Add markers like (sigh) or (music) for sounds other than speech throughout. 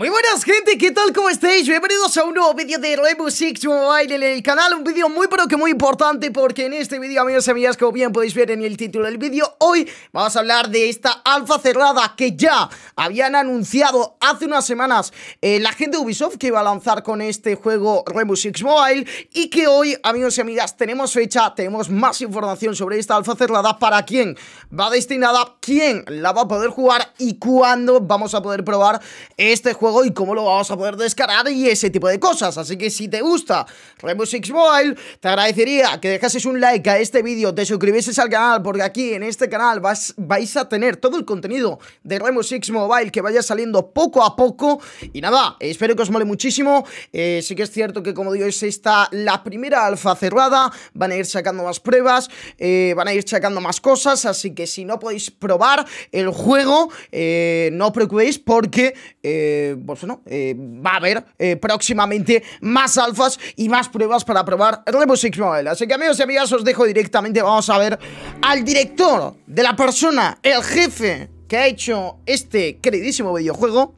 Muy buenas gente, ¿qué tal? ¿Cómo estáis? Bienvenidos a un nuevo vídeo de Rainbow Six Mobile en el canal Un vídeo muy pero que muy importante porque en este vídeo, amigos y amigas, como bien podéis ver en el título del vídeo Hoy vamos a hablar de esta alfa cerrada que ya habían anunciado hace unas semanas eh, La gente de Ubisoft que iba a lanzar con este juego Rainbow Six Mobile Y que hoy, amigos y amigas, tenemos fecha, tenemos más información sobre esta alfa cerrada Para quién va destinada, quién la va a poder jugar y cuándo vamos a poder probar este juego y cómo lo vamos a poder descargar y ese tipo de cosas. Así que si te gusta Rainbow Six Mobile, te agradecería que dejases un like a este vídeo, te suscribieses al canal, porque aquí en este canal vas, vais a tener todo el contenido de Rainbow Six Mobile que vaya saliendo poco a poco. Y nada, espero que os mole muchísimo. Eh, sí que es cierto que, como digo, es esta la primera alfa cerrada. Van a ir sacando más pruebas, eh, van a ir sacando más cosas. Así que si no podéis probar el juego, eh, no os preocupéis porque eh, pues no, eh, va a haber eh, próximamente más alfas y más pruebas para probar Rainbow Six Mobile. Así que amigos y amigas, os dejo directamente, vamos a ver al director de la persona, el jefe que ha hecho este queridísimo videojuego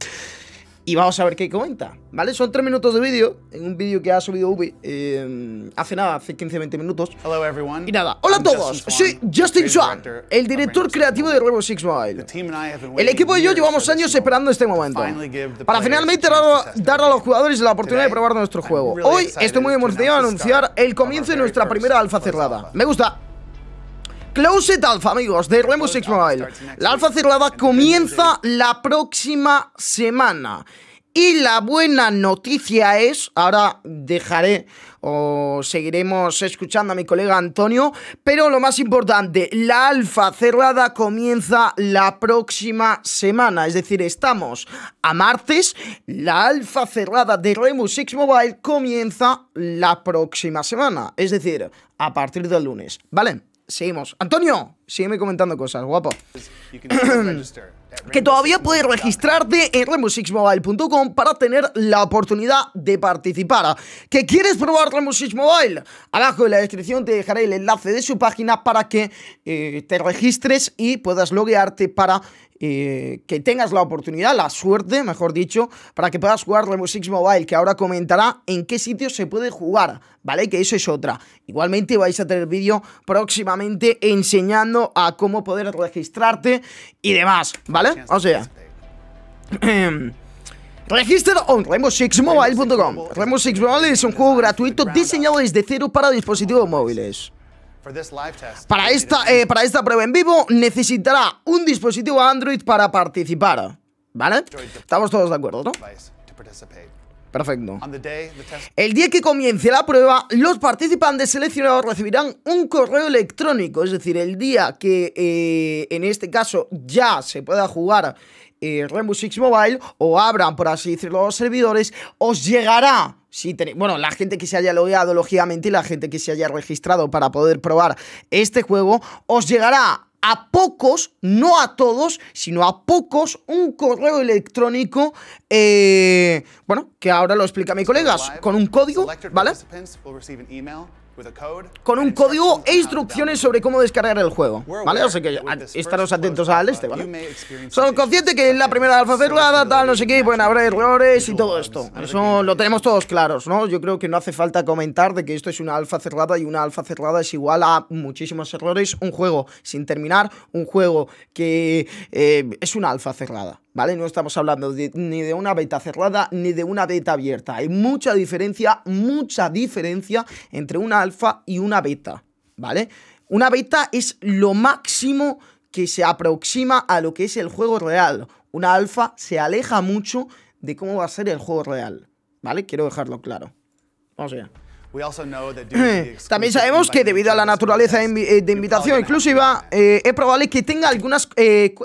y vamos a ver qué comenta, ¿vale? Son tres minutos de vídeo, en un vídeo que ha subido Ubi eh, hace nada, hace 15-20 minutos. Hello everyone. Y nada, hola a todos, soy Justin Swan, el director creativo de Rainbow Six Mobile. El equipo y yo llevamos años esperando este momento, para finalmente dar a los jugadores la oportunidad de probar nuestro juego. Hoy estoy muy emocionado de anunciar el comienzo de nuestra primera alfa cerrada. Me gusta. Closet Alpha, amigos, de Remus X Mobile. La alfa cerrada comienza la próxima semana. Y la buena noticia es, ahora dejaré o seguiremos escuchando a mi colega Antonio, pero lo más importante, la alfa cerrada comienza la próxima semana, es decir, estamos a martes, la alfa cerrada de Remus X Mobile comienza la próxima semana, es decir, a partir del lunes, ¿vale? seguimos. Antonio, sígueme comentando cosas, guapo. Pues, (clears throat) que todavía puedes registrarte en RemusixMobile.com para tener la oportunidad de participar. ¿Que quieres probar Remus Mobile? Abajo en la descripción te dejaré el enlace de su página para que eh, te registres y puedas loguearte para eh, que tengas la oportunidad, la suerte, mejor dicho, para que puedas jugar Rainbow Six Mobile, que ahora comentará en qué sitio se puede jugar, ¿vale? Que eso es otra. Igualmente vais a tener vídeo próximamente enseñando a cómo poder registrarte y demás, ¿vale? O sea... (clears throat) Register on RainbowSixMobile.com Rainbow Six Mobile es un juego gratuito diseñado desde cero para dispositivos móviles. Para esta, eh, para esta prueba en vivo necesitará un dispositivo Android para participar, ¿vale? Estamos todos de acuerdo, ¿no? Perfecto. El día que comience la prueba, los participantes seleccionados recibirán un correo electrónico, es decir, el día que eh, en este caso ya se pueda jugar eh, Rainbow Six Mobile o abran, por así decirlo, los servidores, os llegará bueno, la gente que se haya logueado, lógicamente, y la gente que se haya registrado para poder probar este juego, os llegará a pocos, no a todos, sino a pocos, un correo electrónico, eh, bueno, que ahora lo explica mi colega, con un código, ¿vale? con un código e instrucciones sobre cómo descargar el juego, ¿vale? Así que estaros atentos al este, ¿vale? Son conscientes que es la primera alfa cerrada, tal, no sé qué, pueden haber errores y todo esto. Eso lo tenemos todos claros, ¿no? Yo creo que no hace falta comentar de que esto es una alfa cerrada y una alfa cerrada es igual a muchísimos errores, un juego sin terminar, un juego que eh, es una alfa cerrada. ¿vale? No estamos hablando ni de una beta cerrada ni de una beta abierta. Hay mucha diferencia, mucha diferencia entre una alfa y una beta, ¿vale? Una beta es lo máximo que se aproxima a lo que es el juego real. Una alfa se aleja mucho de cómo va a ser el juego real, ¿vale? Quiero dejarlo claro. Vamos allá. Eh, también sabemos que debido a la naturaleza de invitación exclusiva, eh, es probable que tenga algunas... Eh,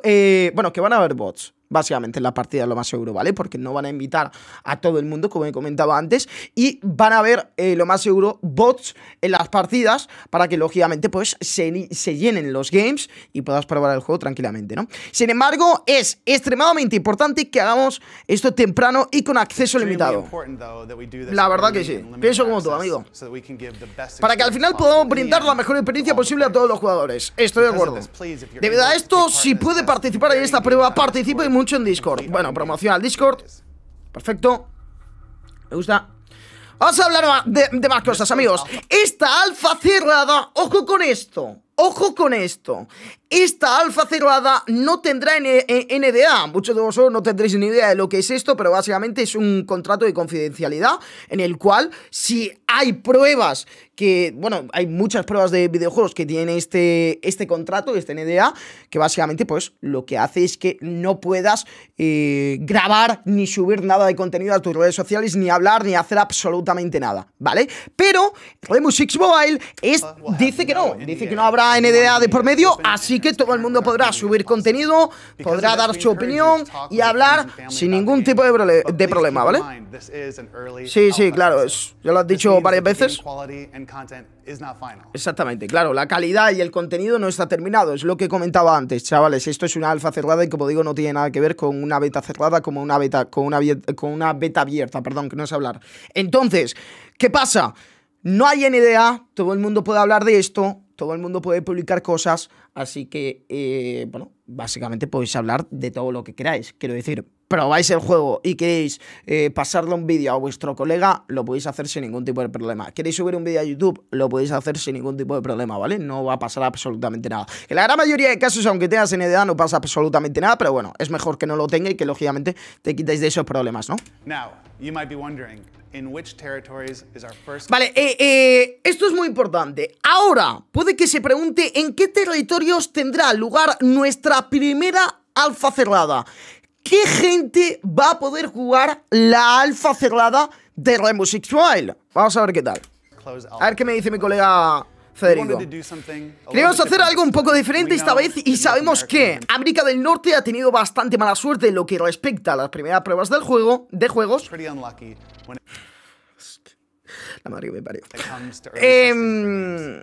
bueno, que van a haber bots, básicamente en la partida lo más seguro, ¿vale? Porque no van a invitar a todo el mundo, como he comentado antes, y van a ver eh, lo más seguro, bots en las partidas para que, lógicamente, pues se, llenen los games y puedas probar el juego tranquilamente, ¿no? Sin embargo, es extremadamente importante que hagamos esto temprano y con acceso limitado. La verdad que sí, pienso como tú, amigo. Para que al final podamos brindar la mejor experiencia posible a todos los jugadores. Estoy de acuerdo. Debido a esto, si puede participar en esta prueba, participa y muy mucho en Discord. Bueno, promoción al Discord. Perfecto. Me gusta. Vamos a hablar de, de más cosas, amigos. Esta alfa cerrada, ojo con esto. Ojo con esto. Esta alfa cerrada no tendrá NDA. E, Muchos de vosotros no tendréis ni idea de lo que es esto, pero básicamente es un contrato de confidencialidad en el cual si hay pruebas que, bueno, hay muchas pruebas de videojuegos que tienen este, este contrato, este NDA, que básicamente pues lo que hace es que no puedas eh, grabar ni subir nada de contenido a tus redes sociales, ni hablar, ni hacer absolutamente nada, ¿vale? Pero Remus Six Mobile es, ah, dice que no, eh, dice que no habrá NDA de por medio, así que todo el mundo podrá subir contenido, podrá dar su opinión y hablar sin ningún tipo de, problema, ¿vale? Sí, sí, claro, ya lo has dicho varias veces. Exactamente, claro, la calidad y el contenido no está terminado, es lo que comentaba antes, chavales, esto es una alfa cerrada y como digo no tiene nada que ver con una beta cerrada como una beta con una con una beta abierta, perdón, que no sé hablar. Entonces, ¿qué pasa? No hay NDA, todo el mundo puede hablar de esto, todo el mundo puede publicar cosas, así que, eh, bueno, básicamente podéis hablar de todo lo que queráis. Quiero decir, probáis el juego y queréis eh, pasarle un vídeo a vuestro colega, lo podéis hacer sin ningún tipo de problema. ¿Queréis subir un vídeo a YouTube? Lo podéis hacer sin ningún tipo de problema, ¿vale? No va a pasar absolutamente nada. En la gran mayoría de casos, aunque tengas en no pasa absolutamente nada, pero bueno, es mejor que no lo tenga y que lógicamente te quitéis de esos problemas, ¿no? Vale, esto es muy importante. Ahora, puede que se pregunte en qué territorios tendrá lugar nuestra primera alfa cerrada. ¿qué gente va a poder jugar la alfa cerrada de Rainbow Six Vamos a ver qué tal. A ver qué me dice mi colega Federico. Queremos hacer algo un poco diferente esta vez y sabemos que América del Norte ha tenido bastante mala suerte en lo que respecta a las primeras pruebas del juego, de juegos. La madre me parió. Eh,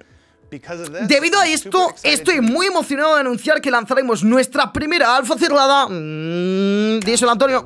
Debido a esto, estoy muy emocionado de anunciar que lanzaremos nuestra primera alfa cerrada. Mm, díselo, Antonio.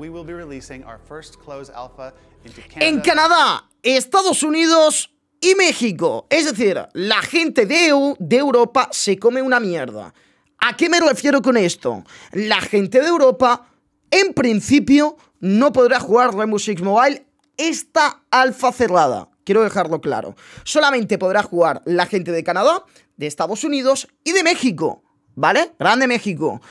En Canadá, Estados Unidos y México. Es decir, la gente de EU, de Europa, se come una mierda. ¿A qué me refiero con esto? La gente de Europa, en principio, no podrá jugar Rainbow Six Mobile esta alfa cerrada. Quiero dejarlo claro. Solamente podrá jugar la gente de Canadá, de Estados Unidos y de México. ¿Vale? Grande México.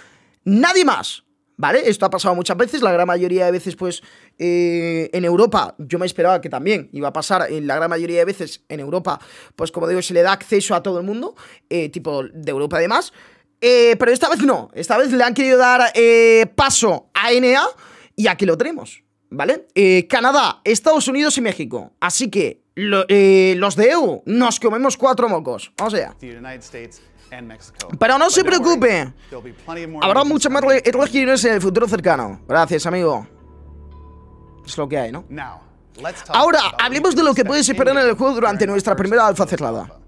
Nadie más. ¿Vale? Esto ha pasado muchas veces, la gran mayoría de veces pues eh, en Europa, yo me esperaba que también iba a pasar, en la gran mayoría de veces en Europa, pues como digo, se le da acceso a todo el mundo, eh, tipo de Europa además, eh, pero esta vez no, esta vez le han querido dar paso a NA y aquí lo tenemos, ¿vale? Canadá, Estados Unidos y México, así que eh, los de EU nos comemos cuatro mocos. O sea. Pero no se preocupe. Habrá muchas más religiones en el futuro cercano. Gracias, amigo. Es lo que hay, ¿no? Ahora, hablemos de lo que puedes esperar en el juego durante nuestra primera alfa cerrada.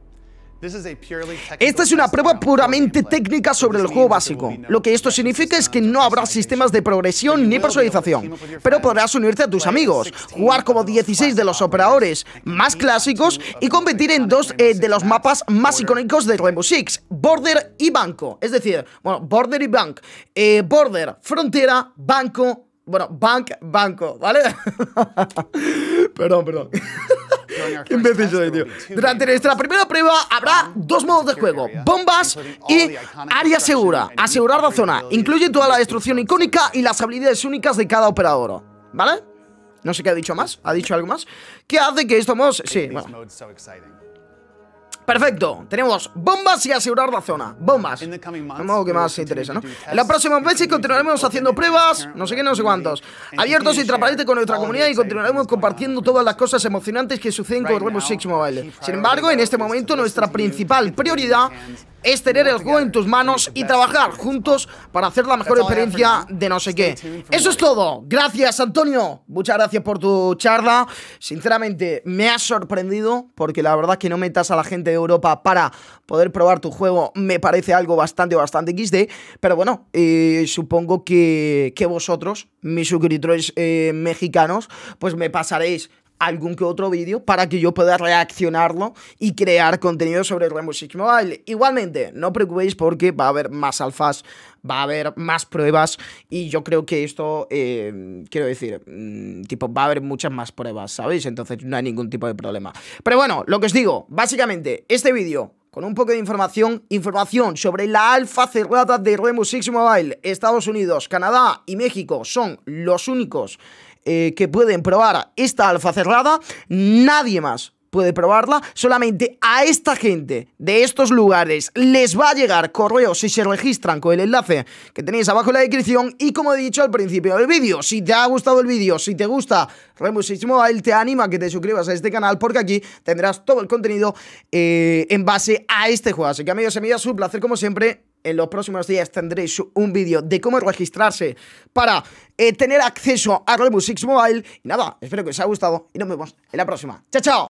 Esta es una prueba puramente técnica sobre el juego básico. Lo que esto significa es que no habrá sistemas de progresión ni personalización, pero podrás unirte a tus amigos, jugar como 16 de los operadores más clásicos y competir en dos eh, de los mapas más icónicos de Rainbow Six, Border y Banco. Es decir, bueno, Border y Bank. Eh, border, Frontera, Banco, bueno, Bank, Banco, ¿vale? (laughs) perdón, perdón. Durante nuestra primera prueba habrá dos modos de juego: bombas y área segura. Asegurar la zona. Incluye toda la destrucción icónica y las habilidades únicas de cada operador. ¿Vale? No sé qué ha dicho más. ¿Ha dicho algo más? ¿Qué hace que estos modos.? Sí, bueno. Perfecto, tenemos bombas y asegurar la zona. Bombas. modo que más interesa, ¿no? En próxima próxima vez continuaremos haciendo pruebas, no sé qué, no sé cuántos. Abiertos y transparentes con nuestra comunidad y continuaremos compartiendo todas las cosas emocionantes que suceden con Rainbow Six Mobile. Sin embargo, en este momento nuestra principal prioridad es tener el juego en tus manos y trabajar juntos para hacer la mejor experiencia de no sé qué. Eso es todo. Gracias, Antonio. Muchas gracias por tu charla. Sinceramente, me has sorprendido porque la verdad que no metas a la gente de Europa para poder probar tu juego me parece algo bastante, bastante XD. Pero bueno, eh, supongo que, vosotros, mis suscriptores eh, mexicanos, pues me pasaréis algún que otro vídeo para que yo pueda reaccionarlo y crear contenido sobre Rainbow Six Mobile. Igualmente, no preocupéis porque va a haber más alfas, va a haber más pruebas y yo creo que esto, eh, quiero decir, mm, tipo, va a haber muchas más pruebas, ¿sabéis? Entonces no hay ningún tipo de problema. Pero bueno, lo que os digo, básicamente, este vídeo con un poco de información, información sobre la alfa cerrada de Rainbow Six Mobile. Estados Unidos, Canadá y México son los únicos eh, que pueden probar esta alfa cerrada, nadie más puede probarla, solamente a esta gente de estos lugares les va a llegar correo si se registran con el enlace que tenéis abajo en la descripción y como he dicho al principio del vídeo, si te ha gustado el vídeo, si te gusta muchísimo a él te anima a que te suscribas a este canal porque aquí tendrás todo el contenido eh, en base a este juego, así que amigos y amigas, un placer como siempre en los próximos días tendréis un vídeo de cómo registrarse para eh, tener acceso a Roll Music Mobile. Y nada, espero que os haya gustado y nos vemos en la próxima. ¡Chao, chao!